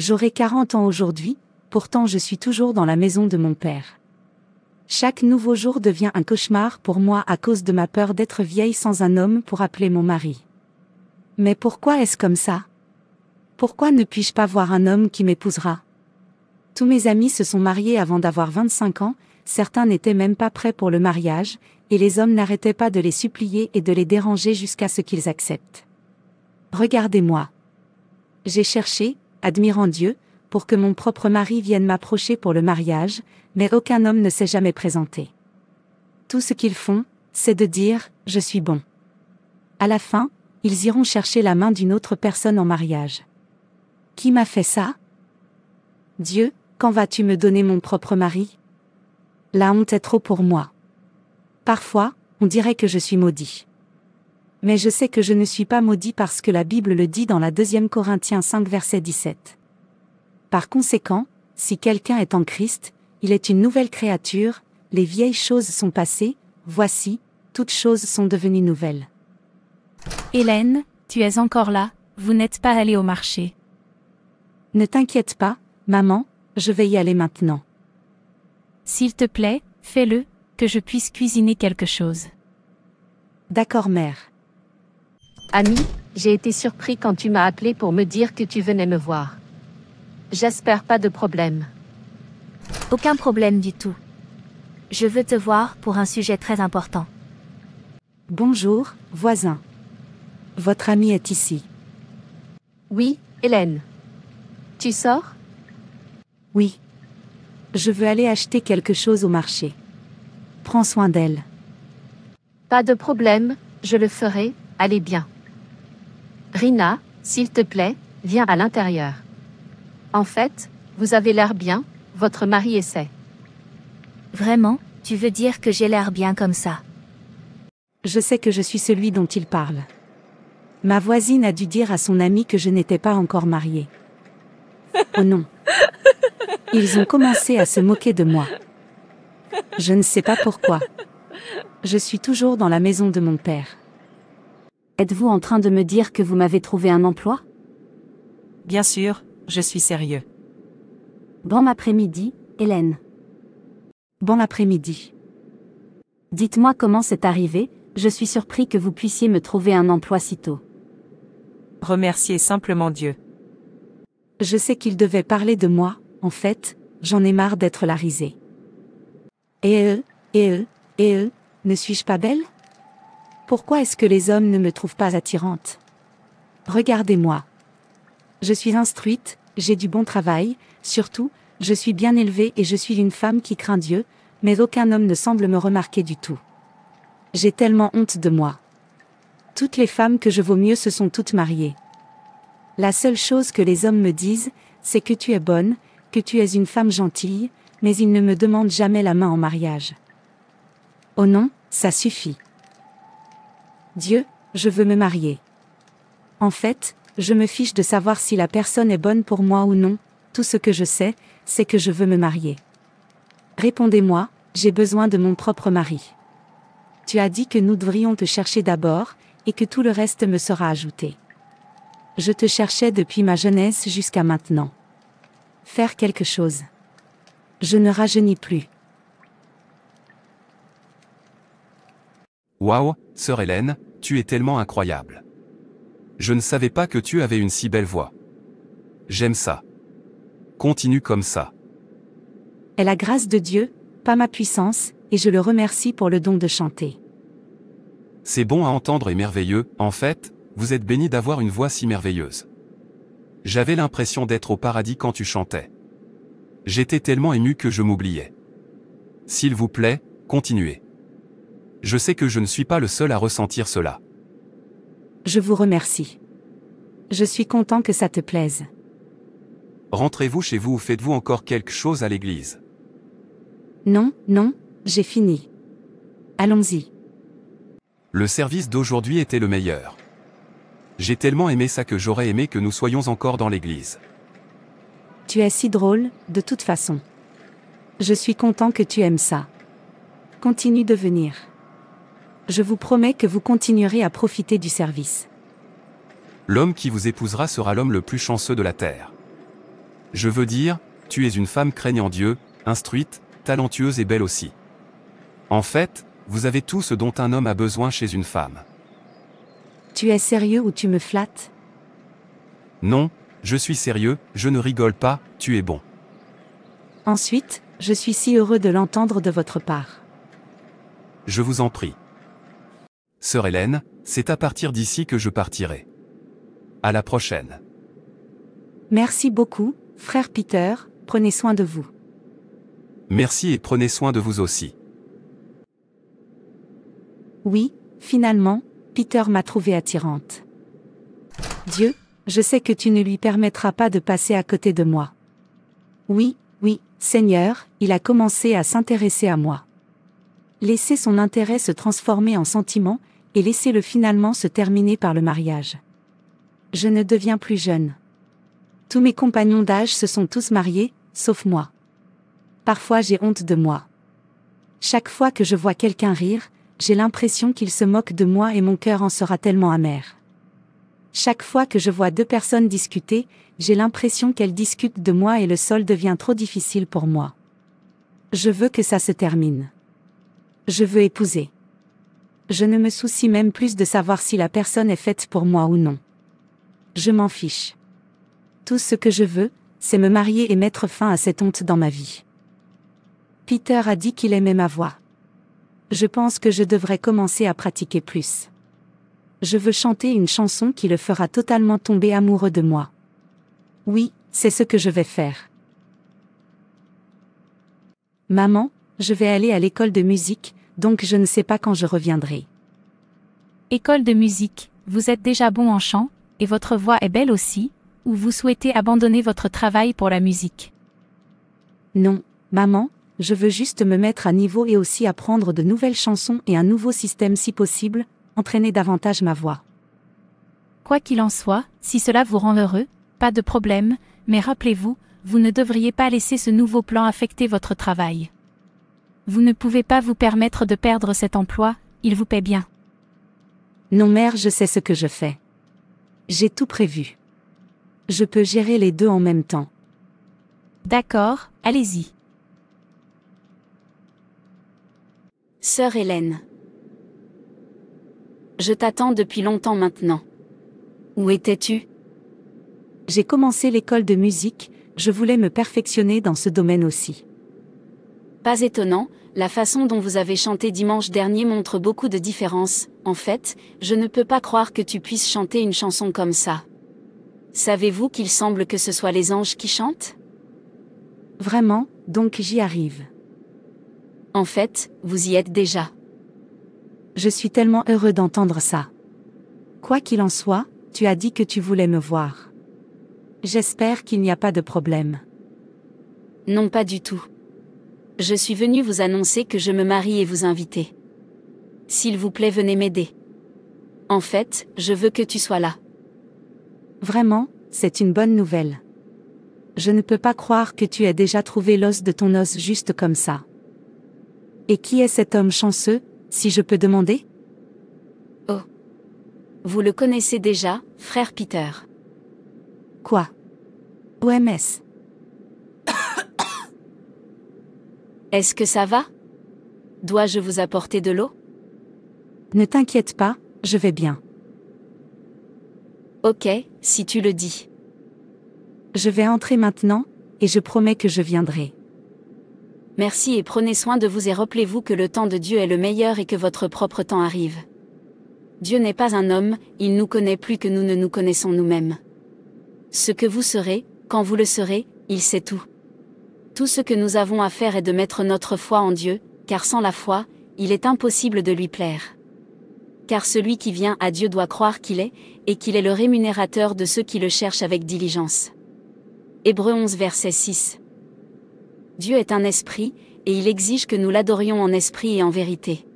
J'aurai 40 ans aujourd'hui, pourtant je suis toujours dans la maison de mon père. Chaque nouveau jour devient un cauchemar pour moi à cause de ma peur d'être vieille sans un homme pour appeler mon mari. Mais pourquoi est-ce comme ça Pourquoi ne puis-je pas voir un homme qui m'épousera Tous mes amis se sont mariés avant d'avoir 25 ans, certains n'étaient même pas prêts pour le mariage, et les hommes n'arrêtaient pas de les supplier et de les déranger jusqu'à ce qu'ils acceptent. Regardez-moi. J'ai cherché, admirant Dieu, pour que mon propre mari vienne m'approcher pour le mariage, mais aucun homme ne s'est jamais présenté. Tout ce qu'ils font, c'est de dire ⁇ Je suis bon ⁇ À la fin, ils iront chercher la main d'une autre personne en mariage. Qui m'a fait ça Dieu, quand vas-tu me donner mon propre mari La honte est trop pour moi. Parfois, on dirait que je suis maudit mais je sais que je ne suis pas maudit parce que la Bible le dit dans la 2 Corinthiens 5 verset 17. Par conséquent, si quelqu'un est en Christ, il est une nouvelle créature, les vieilles choses sont passées, voici, toutes choses sont devenues nouvelles. Hélène, tu es encore là, vous n'êtes pas allée au marché. Ne t'inquiète pas, maman, je vais y aller maintenant. S'il te plaît, fais-le, que je puisse cuisiner quelque chose. D'accord, mère. Ami, j'ai été surpris quand tu m'as appelé pour me dire que tu venais me voir. J'espère pas de problème. Aucun problème du tout. Je veux te voir pour un sujet très important. Bonjour, voisin. Votre ami est ici. Oui, Hélène. Tu sors Oui. Je veux aller acheter quelque chose au marché. Prends soin d'elle. Pas de problème, je le ferai, allez bien. Rina, s'il te plaît, viens à l'intérieur. En fait, vous avez l'air bien, votre mari essaie. Vraiment, tu veux dire que j'ai l'air bien comme ça Je sais que je suis celui dont il parle. Ma voisine a dû dire à son ami que je n'étais pas encore mariée. Oh non. Ils ont commencé à se moquer de moi. Je ne sais pas pourquoi. Je suis toujours dans la maison de mon père. Êtes-vous en train de me dire que vous m'avez trouvé un emploi Bien sûr, je suis sérieux. Bon après-midi, Hélène. Bon après-midi. Dites-moi comment c'est arrivé, je suis surpris que vous puissiez me trouver un emploi si tôt. Remerciez simplement Dieu. Je sais qu'il devait parler de moi, en fait, j'en ai marre d'être la risée. Et eux, et euh, et euh, ne suis-je pas belle pourquoi est-ce que les hommes ne me trouvent pas attirante Regardez-moi. Je suis instruite, j'ai du bon travail, surtout, je suis bien élevée et je suis une femme qui craint Dieu, mais aucun homme ne semble me remarquer du tout. J'ai tellement honte de moi. Toutes les femmes que je vaux mieux se sont toutes mariées. La seule chose que les hommes me disent, c'est que tu es bonne, que tu es une femme gentille, mais ils ne me demandent jamais la main en mariage. Oh non, ça suffit. Dieu, je veux me marier. En fait, je me fiche de savoir si la personne est bonne pour moi ou non, tout ce que je sais, c'est que je veux me marier. Répondez-moi, j'ai besoin de mon propre mari. Tu as dit que nous devrions te chercher d'abord, et que tout le reste me sera ajouté. Je te cherchais depuis ma jeunesse jusqu'à maintenant. Faire quelque chose. Je ne rajeunis plus. Waouh, sœur Hélène, tu es tellement incroyable. Je ne savais pas que tu avais une si belle voix. J'aime ça. Continue comme ça. Est la grâce de Dieu, pas ma puissance, et je le remercie pour le don de chanter. C'est bon à entendre et merveilleux, en fait, vous êtes béni d'avoir une voix si merveilleuse. J'avais l'impression d'être au paradis quand tu chantais. J'étais tellement ému que je m'oubliais. S'il vous plaît, continuez. Je sais que je ne suis pas le seul à ressentir cela. Je vous remercie. Je suis content que ça te plaise. Rentrez-vous chez vous ou faites-vous encore quelque chose à l'église Non, non, j'ai fini. Allons-y. Le service d'aujourd'hui était le meilleur. J'ai tellement aimé ça que j'aurais aimé que nous soyons encore dans l'église. Tu es si drôle, de toute façon. Je suis content que tu aimes ça. Continue de venir je vous promets que vous continuerez à profiter du service. L'homme qui vous épousera sera l'homme le plus chanceux de la terre. Je veux dire, tu es une femme craignant Dieu, instruite, talentueuse et belle aussi. En fait, vous avez tout ce dont un homme a besoin chez une femme. Tu es sérieux ou tu me flattes Non, je suis sérieux, je ne rigole pas, tu es bon. Ensuite, je suis si heureux de l'entendre de votre part. Je vous en prie. Sœur Hélène, c'est à partir d'ici que je partirai. À la prochaine. Merci beaucoup, frère Peter, prenez soin de vous. Merci et prenez soin de vous aussi. Oui, finalement, Peter m'a trouvée attirante. Dieu, je sais que tu ne lui permettras pas de passer à côté de moi. Oui, oui, Seigneur, il a commencé à s'intéresser à moi. Laisser son intérêt se transformer en sentiment, et laissez-le finalement se terminer par le mariage. Je ne deviens plus jeune. Tous mes compagnons d'âge se sont tous mariés, sauf moi. Parfois j'ai honte de moi. Chaque fois que je vois quelqu'un rire, j'ai l'impression qu'il se moque de moi et mon cœur en sera tellement amer. Chaque fois que je vois deux personnes discuter, j'ai l'impression qu'elles discutent de moi et le sol devient trop difficile pour moi. Je veux que ça se termine. Je veux épouser. Je ne me soucie même plus de savoir si la personne est faite pour moi ou non. Je m'en fiche. Tout ce que je veux, c'est me marier et mettre fin à cette honte dans ma vie. Peter a dit qu'il aimait ma voix. Je pense que je devrais commencer à pratiquer plus. Je veux chanter une chanson qui le fera totalement tomber amoureux de moi. Oui, c'est ce que je vais faire. Maman, je vais aller à l'école de musique, donc je ne sais pas quand je reviendrai. École de musique, vous êtes déjà bon en chant, et votre voix est belle aussi, ou vous souhaitez abandonner votre travail pour la musique Non, maman, je veux juste me mettre à niveau et aussi apprendre de nouvelles chansons et un nouveau système si possible, entraîner davantage ma voix. Quoi qu'il en soit, si cela vous rend heureux, pas de problème, mais rappelez-vous, vous ne devriez pas laisser ce nouveau plan affecter votre travail. Vous ne pouvez pas vous permettre de perdre cet emploi, il vous paie bien. Non mère, je sais ce que je fais. J'ai tout prévu. Je peux gérer les deux en même temps. D'accord, allez-y. Sœur Hélène. Je t'attends depuis longtemps maintenant. Où étais-tu J'ai commencé l'école de musique, je voulais me perfectionner dans ce domaine aussi. Pas étonnant, la façon dont vous avez chanté dimanche dernier montre beaucoup de différence. En fait, je ne peux pas croire que tu puisses chanter une chanson comme ça. Savez-vous qu'il semble que ce soit les anges qui chantent Vraiment, donc j'y arrive. En fait, vous y êtes déjà. Je suis tellement heureux d'entendre ça. Quoi qu'il en soit, tu as dit que tu voulais me voir. J'espère qu'il n'y a pas de problème. Non pas du tout je suis venue vous annoncer que je me marie et vous inviter. S'il vous plaît, venez m'aider. En fait, je veux que tu sois là. Vraiment, c'est une bonne nouvelle. Je ne peux pas croire que tu aies déjà trouvé l'os de ton os juste comme ça. Et qui est cet homme chanceux, si je peux demander Oh. Vous le connaissez déjà, frère Peter. Quoi OMS. Est-ce que ça va Dois-je vous apporter de l'eau Ne t'inquiète pas, je vais bien. Ok, si tu le dis. Je vais entrer maintenant, et je promets que je viendrai. Merci et prenez soin de vous et rappelez-vous que le temps de Dieu est le meilleur et que votre propre temps arrive. Dieu n'est pas un homme, il nous connaît plus que nous ne nous connaissons nous-mêmes. Ce que vous serez, quand vous le serez, il sait tout. Tout ce que nous avons à faire est de mettre notre foi en Dieu, car sans la foi, il est impossible de lui plaire. Car celui qui vient à Dieu doit croire qu'il est, et qu'il est le rémunérateur de ceux qui le cherchent avec diligence. Hébreu 11 verset 6. Dieu est un esprit, et il exige que nous l'adorions en esprit et en vérité.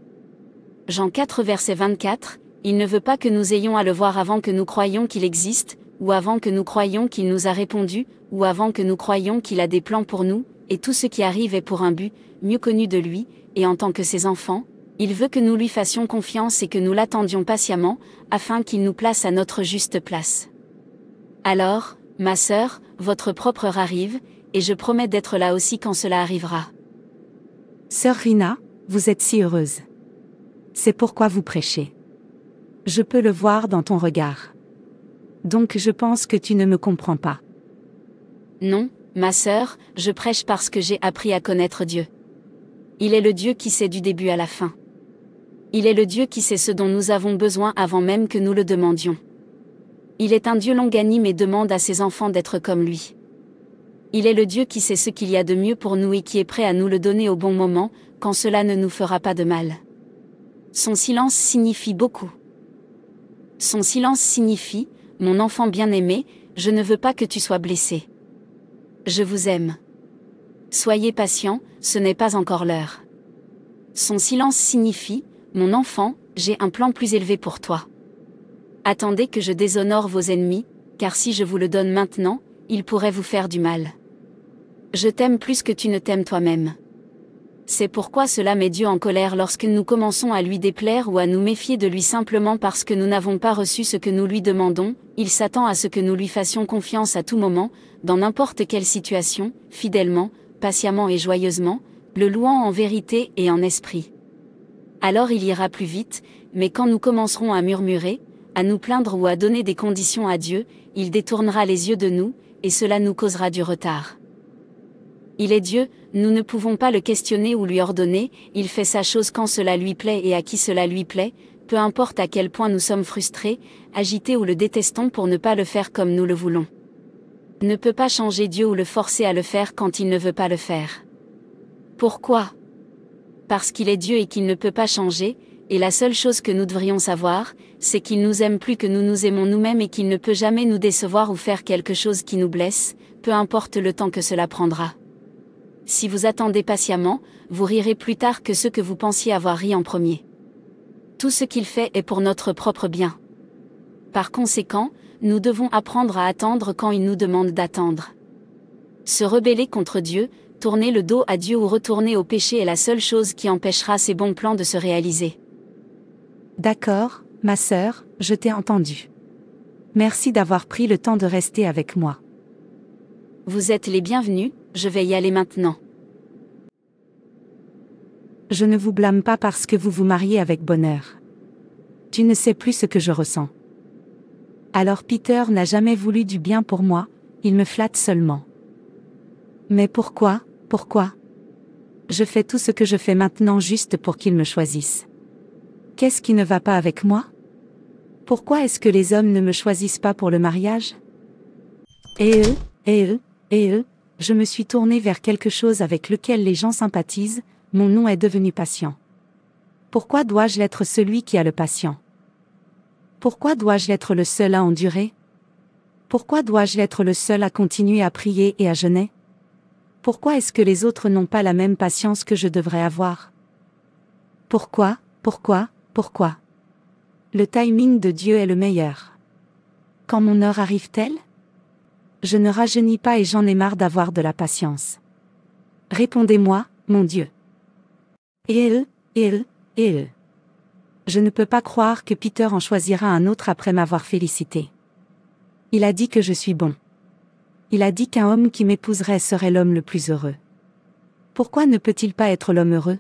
Jean 4 verset 24, il ne veut pas que nous ayons à le voir avant que nous croyions qu'il existe, ou avant que nous croyions qu'il nous a répondu, ou avant que nous croyions qu'il a des plans pour nous, et tout ce qui arrive est pour un but, mieux connu de lui, et en tant que ses enfants, il veut que nous lui fassions confiance et que nous l'attendions patiemment, afin qu'il nous place à notre juste place. Alors, ma sœur, votre propre heure arrive, et je promets d'être là aussi quand cela arrivera. Sœur Rina, vous êtes si heureuse. C'est pourquoi vous prêchez. Je peux le voir dans ton regard donc je pense que tu ne me comprends pas. Non, ma sœur, je prêche parce que j'ai appris à connaître Dieu. Il est le Dieu qui sait du début à la fin. Il est le Dieu qui sait ce dont nous avons besoin avant même que nous le demandions. Il est un Dieu longanime et demande à ses enfants d'être comme lui. Il est le Dieu qui sait ce qu'il y a de mieux pour nous et qui est prêt à nous le donner au bon moment, quand cela ne nous fera pas de mal. Son silence signifie beaucoup. Son silence signifie, mon enfant bien-aimé, je ne veux pas que tu sois blessé. Je vous aime. Soyez patient, ce n'est pas encore l'heure. Son silence signifie, Mon enfant, j'ai un plan plus élevé pour toi. Attendez que je déshonore vos ennemis, car si je vous le donne maintenant, ils pourraient vous faire du mal. Je t'aime plus que tu ne t'aimes toi-même. C'est pourquoi cela met Dieu en colère lorsque nous commençons à lui déplaire ou à nous méfier de lui simplement parce que nous n'avons pas reçu ce que nous lui demandons, il s'attend à ce que nous lui fassions confiance à tout moment, dans n'importe quelle situation, fidèlement, patiemment et joyeusement, le louant en vérité et en esprit. Alors il ira plus vite, mais quand nous commencerons à murmurer, à nous plaindre ou à donner des conditions à Dieu, il détournera les yeux de nous, et cela nous causera du retard. Il est Dieu, nous ne pouvons pas le questionner ou lui ordonner, il fait sa chose quand cela lui plaît et à qui cela lui plaît, peu importe à quel point nous sommes frustrés, agités ou le détestons pour ne pas le faire comme nous le voulons. Ne peut pas changer Dieu ou le forcer à le faire quand il ne veut pas le faire. Pourquoi Parce qu'il est Dieu et qu'il ne peut pas changer, et la seule chose que nous devrions savoir, c'est qu'il nous aime plus que nous nous aimons nous-mêmes et qu'il ne peut jamais nous décevoir ou faire quelque chose qui nous blesse, peu importe le temps que cela prendra. Si vous attendez patiemment, vous rirez plus tard que ceux que vous pensiez avoir ri en premier. Tout ce qu'il fait est pour notre propre bien. Par conséquent, nous devons apprendre à attendre quand il nous demande d'attendre. Se rebeller contre Dieu, tourner le dos à Dieu ou retourner au péché est la seule chose qui empêchera ses bons plans de se réaliser. D'accord, ma sœur, je t'ai entendu. Merci d'avoir pris le temps de rester avec moi. Vous êtes les bienvenus, je vais y aller maintenant. Je ne vous blâme pas parce que vous vous mariez avec bonheur. Tu ne sais plus ce que je ressens. Alors Peter n'a jamais voulu du bien pour moi, il me flatte seulement. Mais pourquoi, pourquoi Je fais tout ce que je fais maintenant juste pour qu'il me choisisse. Qu'est-ce qui ne va pas avec moi Pourquoi est-ce que les hommes ne me choisissent pas pour le mariage Et eux, et eux, et eux, je me suis tournée vers quelque chose avec lequel les gens sympathisent, mon nom est devenu patient. Pourquoi dois-je l'être celui qui a le patient Pourquoi dois-je l'être le seul à endurer Pourquoi dois-je l'être le seul à continuer à prier et à jeûner Pourquoi est-ce que les autres n'ont pas la même patience que je devrais avoir Pourquoi, pourquoi, pourquoi Le timing de Dieu est le meilleur. Quand mon heure arrive-t-elle Je ne rajeunis pas et j'en ai marre d'avoir de la patience. Répondez-moi, mon Dieu. Il, il, il. Je ne peux pas croire que Peter en choisira un autre après m'avoir félicité. Il a dit que je suis bon. Il a dit qu'un homme qui m'épouserait serait l'homme le plus heureux. Pourquoi ne peut-il pas être l'homme heureux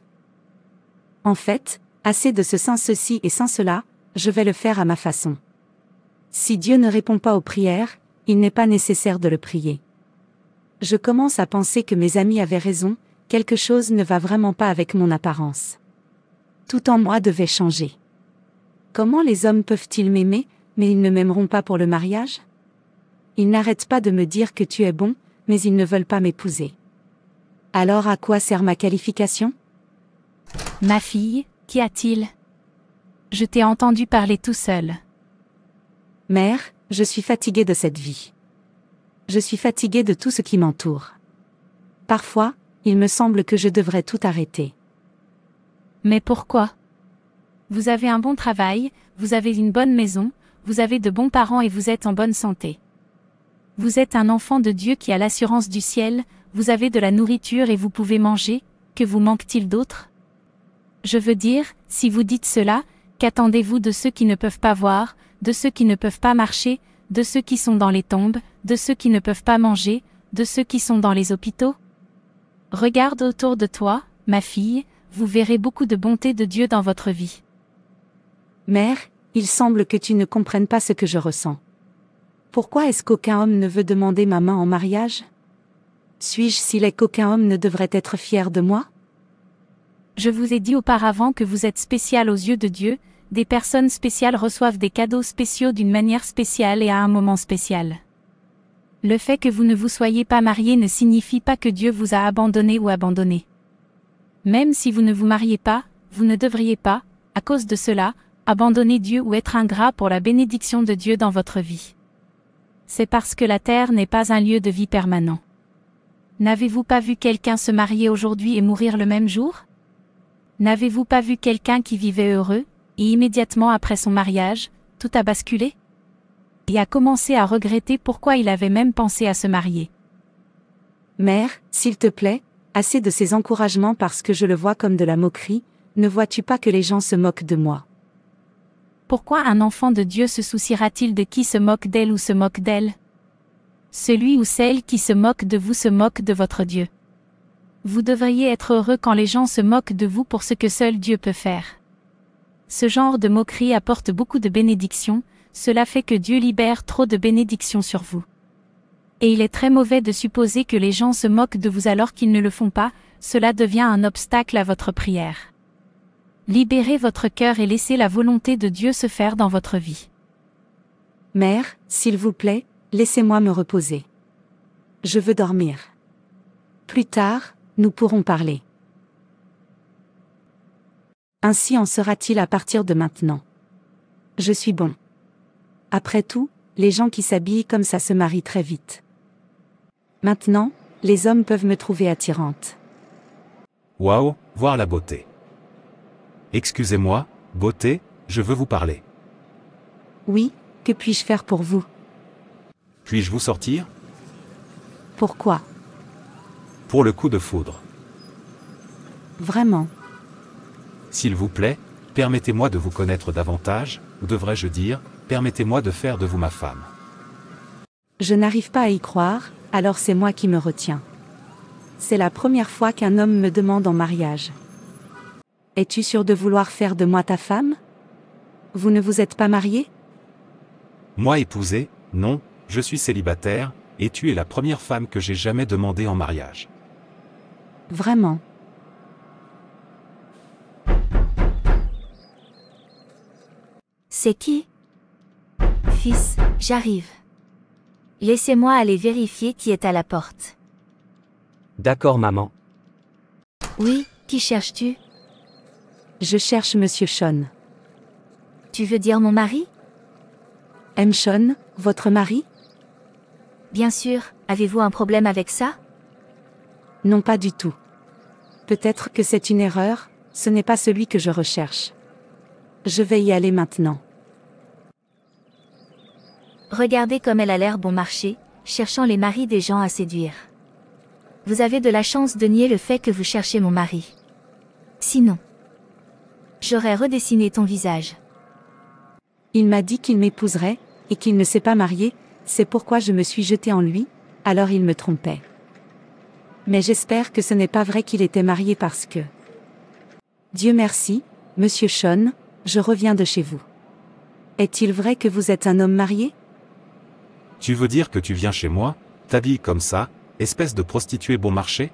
En fait, assez de ce sans ceci et sans cela, je vais le faire à ma façon. Si Dieu ne répond pas aux prières, il n'est pas nécessaire de le prier. Je commence à penser que mes amis avaient raison, quelque chose ne va vraiment pas avec mon apparence. Tout en moi devait changer. Comment les hommes peuvent-ils m'aimer, mais ils ne m'aimeront pas pour le mariage Ils n'arrêtent pas de me dire que tu es bon, mais ils ne veulent pas m'épouser. Alors à quoi sert ma qualification Ma fille, qu'y a-t-il Je t'ai entendu parler tout seul. Mère, je suis fatiguée de cette vie. Je suis fatiguée de tout ce qui m'entoure. Parfois, il me semble que je devrais tout arrêter. Mais pourquoi Vous avez un bon travail, vous avez une bonne maison, vous avez de bons parents et vous êtes en bonne santé. Vous êtes un enfant de Dieu qui a l'assurance du ciel, vous avez de la nourriture et vous pouvez manger, que vous manque-t-il d'autre Je veux dire, si vous dites cela, qu'attendez-vous de ceux qui ne peuvent pas voir, de ceux qui ne peuvent pas marcher, de ceux qui sont dans les tombes, de ceux qui ne peuvent pas manger, de ceux qui sont dans les hôpitaux Regarde autour de toi, ma fille, vous verrez beaucoup de bonté de Dieu dans votre vie. Mère, il semble que tu ne comprennes pas ce que je ressens. Pourquoi est-ce qu'aucun homme ne veut demander ma main en mariage Suis-je si est qu'aucun homme ne devrait être fier de moi Je vous ai dit auparavant que vous êtes spécial aux yeux de Dieu, des personnes spéciales reçoivent des cadeaux spéciaux d'une manière spéciale et à un moment spécial. Le fait que vous ne vous soyez pas marié ne signifie pas que Dieu vous a abandonné ou abandonné. Même si vous ne vous mariez pas, vous ne devriez pas, à cause de cela, abandonner Dieu ou être ingrat pour la bénédiction de Dieu dans votre vie. C'est parce que la terre n'est pas un lieu de vie permanent. N'avez-vous pas vu quelqu'un se marier aujourd'hui et mourir le même jour N'avez-vous pas vu quelqu'un qui vivait heureux, et immédiatement après son mariage, tout a basculé et a commencé à regretter pourquoi il avait même pensé à se marier. Mère, s'il te plaît, assez de ces encouragements parce que je le vois comme de la moquerie, ne vois-tu pas que les gens se moquent de moi Pourquoi un enfant de Dieu se souciera-t-il de qui se moque d'elle ou se moque d'elle Celui ou celle qui se moque de vous se moque de votre Dieu. Vous devriez être heureux quand les gens se moquent de vous pour ce que seul Dieu peut faire. Ce genre de moquerie apporte beaucoup de bénédictions, cela fait que Dieu libère trop de bénédictions sur vous. Et il est très mauvais de supposer que les gens se moquent de vous alors qu'ils ne le font pas, cela devient un obstacle à votre prière. Libérez votre cœur et laissez la volonté de Dieu se faire dans votre vie. Mère, s'il vous plaît, laissez-moi me reposer. Je veux dormir. Plus tard, nous pourrons parler. Ainsi en sera-t-il à partir de maintenant. Je suis bon. Après tout, les gens qui s'habillent comme ça se marient très vite. Maintenant, les hommes peuvent me trouver attirante. Waouh, voir la beauté. Excusez-moi, beauté, je veux vous parler. Oui, que puis-je faire pour vous Puis-je vous sortir Pourquoi Pour le coup de foudre. Vraiment S'il vous plaît, permettez-moi de vous connaître davantage, devrais-je dire, permettez-moi de faire de vous ma femme. Je n'arrive pas à y croire, alors c'est moi qui me retiens. C'est la première fois qu'un homme me demande en mariage. Es-tu sûr de vouloir faire de moi ta femme Vous ne vous êtes pas marié Moi épousée, non, je suis célibataire, et tu es la première femme que j'ai jamais demandée en mariage. Vraiment C'est qui fils, j'arrive. Laissez-moi aller vérifier qui est à la porte. D'accord, maman. Oui, qui cherches-tu Je cherche Monsieur Sean. Tu veux dire mon mari M. Sean, votre mari Bien sûr, avez-vous un problème avec ça Non, pas du tout. Peut-être que c'est une erreur, ce n'est pas celui que je recherche. Je vais y aller maintenant. Regardez comme elle a l'air bon marché, cherchant les maris des gens à séduire. Vous avez de la chance de nier le fait que vous cherchez mon mari. Sinon, j'aurais redessiné ton visage. Il m'a dit qu'il m'épouserait, et qu'il ne s'est pas marié, c'est pourquoi je me suis jetée en lui, alors il me trompait. Mais j'espère que ce n'est pas vrai qu'il était marié parce que... Dieu merci, monsieur Sean, je reviens de chez vous. Est-il vrai que vous êtes un homme marié tu veux dire que tu viens chez moi, t'habilles comme ça, espèce de prostituée bon marché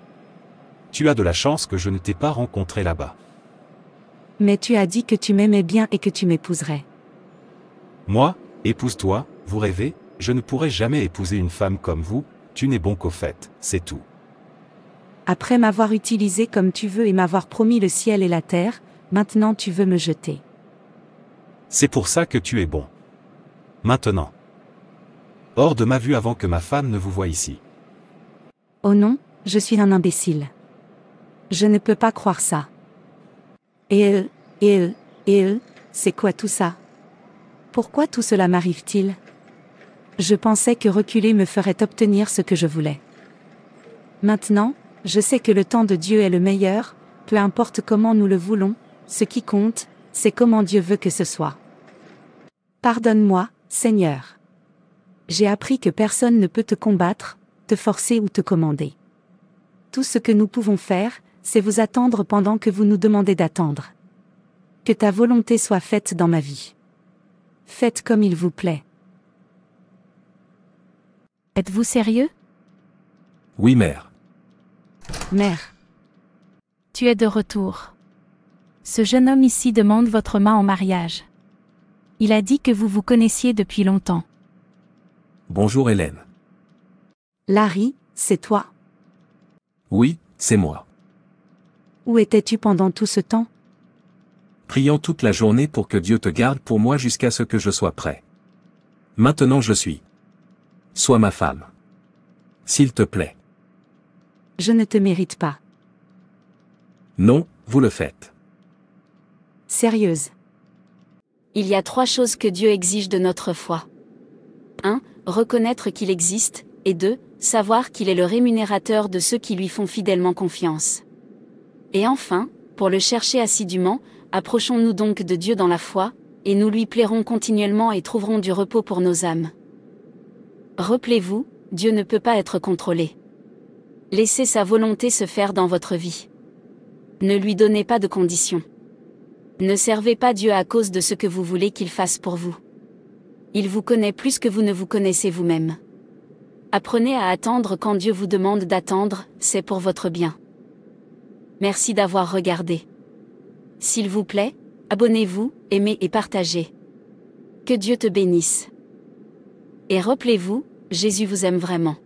Tu as de la chance que je ne t'ai pas rencontré là-bas. Mais tu as dit que tu m'aimais bien et que tu m'épouserais. Moi, épouse-toi, vous rêvez, je ne pourrai jamais épouser une femme comme vous, tu n'es bon qu'au fait, c'est tout. Après m'avoir utilisé comme tu veux et m'avoir promis le ciel et la terre, maintenant tu veux me jeter. C'est pour ça que tu es bon. Maintenant. Hors de ma vue avant que ma femme ne vous voie ici. Oh non, je suis un imbécile. Je ne peux pas croire ça. Et il, il, c'est quoi tout ça Pourquoi tout cela m'arrive-t-il Je pensais que reculer me ferait obtenir ce que je voulais. Maintenant, je sais que le temps de Dieu est le meilleur, peu importe comment nous le voulons, ce qui compte, c'est comment Dieu veut que ce soit. Pardonne-moi, Seigneur j'ai appris que personne ne peut te combattre, te forcer ou te commander. Tout ce que nous pouvons faire, c'est vous attendre pendant que vous nous demandez d'attendre. Que ta volonté soit faite dans ma vie. Faites comme il vous plaît. Êtes-vous sérieux Oui, mère. Mère. Tu es de retour. Ce jeune homme ici demande votre main en mariage. Il a dit que vous vous connaissiez depuis longtemps. Bonjour Hélène. Larry, c'est toi Oui, c'est moi. Où étais-tu pendant tout ce temps Priant toute la journée pour que Dieu te garde pour moi jusqu'à ce que je sois prêt. Maintenant je suis. Sois ma femme. S'il te plaît. Je ne te mérite pas. Non, vous le faites. Sérieuse. Il y a trois choses que Dieu exige de notre foi. 1 reconnaître qu'il existe, et de Savoir qu'il est le rémunérateur de ceux qui lui font fidèlement confiance. Et enfin, pour le chercher assidûment, approchons-nous donc de Dieu dans la foi, et nous lui plairons continuellement et trouverons du repos pour nos âmes. replez vous Dieu ne peut pas être contrôlé. Laissez sa volonté se faire dans votre vie. Ne lui donnez pas de conditions. Ne servez pas Dieu à cause de ce que vous voulez qu'il fasse pour vous. Il vous connaît plus que vous ne vous connaissez vous-même. Apprenez à attendre quand Dieu vous demande d'attendre, c'est pour votre bien. Merci d'avoir regardé. S'il vous plaît, abonnez-vous, aimez et partagez. Que Dieu te bénisse. Et rappelez-vous, Jésus vous aime vraiment.